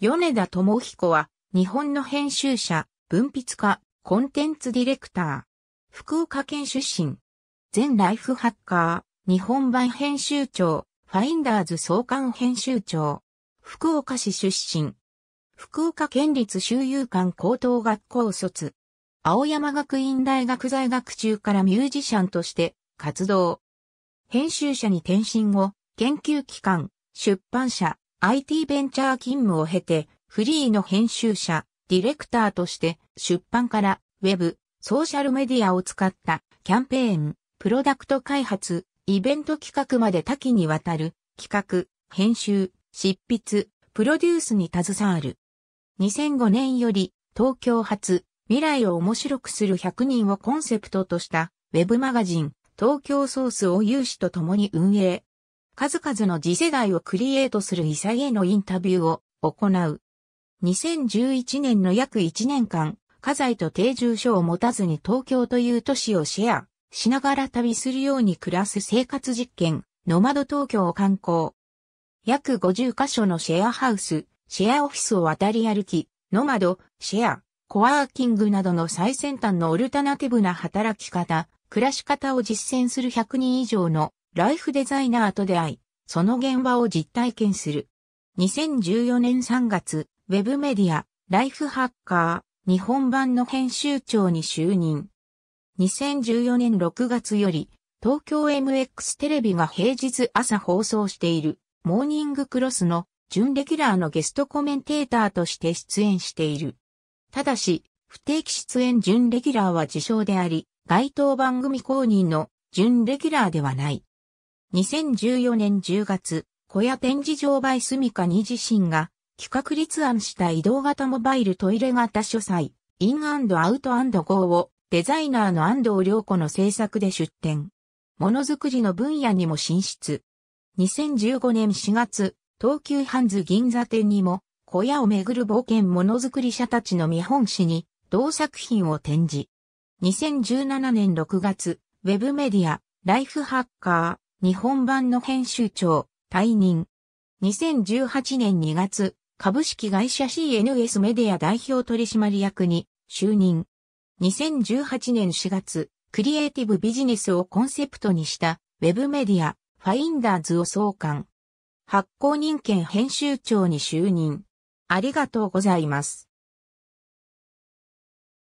米田智彦は、日本の編集者、文筆家、コンテンツディレクター。福岡県出身。全ライフハッカー、日本版編集長、ファインダーズ創刊編集長。福岡市出身。福岡県立周遊館高等学校卒。青山学院大学在学中からミュージシャンとして活動。編集者に転身後、研究機関、出版社、IT ベンチャー勤務を経て、フリーの編集者、ディレクターとして出版からウェブ、ソーシャルメディアを使ったキャンペーン、プロダクト開発、イベント企画まで多岐にわたる企画、編集、執筆、プロデュースに携わる。2005年より東京発未来を面白くする100人をコンセプトとしたウェブマガジン東京ソースを有志と共に運営、数々の次世代をクリエイトする偉才へのインタビューを行う。2011年の約1年間、家財と定住所を持たずに東京という都市をシェアしながら旅するように暮らす生活実験、ノマド東京を観光。約50カ所のシェアハウス、シェアオフィスを渡り歩き、ノマド、シェア、コワーキングなどの最先端のオルタナティブな働き方、暮らし方を実践する100人以上のライフデザイナーと出会い、その現場を実体験する。2014年3月、ウェブメディア、ライフハッカー、日本版の編集長に就任。2014年6月より、東京 MX テレビが平日朝放送している、モーニングクロスの準レギュラーのゲストコメンテーターとして出演している。ただし、不定期出演準レギュラーは自称であり、該当番組公認の準レギュラーではない。2014年10月、小屋展示場バイスミカに自身が企画立案した移動型モバイルトイレ型書斎、インアウトゴーをデザイナーの安藤良子の制作で出展。ものづくりの分野にも進出。2015年4月、東急ハンズ銀座店にも、小屋をめぐる冒険ものづくり者たちの見本誌に、同作品を展示。2017年6月、ウェブメディア、ライフハッカー、日本版の編集長、退任。2018年2月、株式会社 CNS メディア代表取締役に就任。2018年4月、クリエイティブビジネスをコンセプトにしたウェブメディア、ファインダーズを創刊。発行人権編集長に就任。ありがとうございます。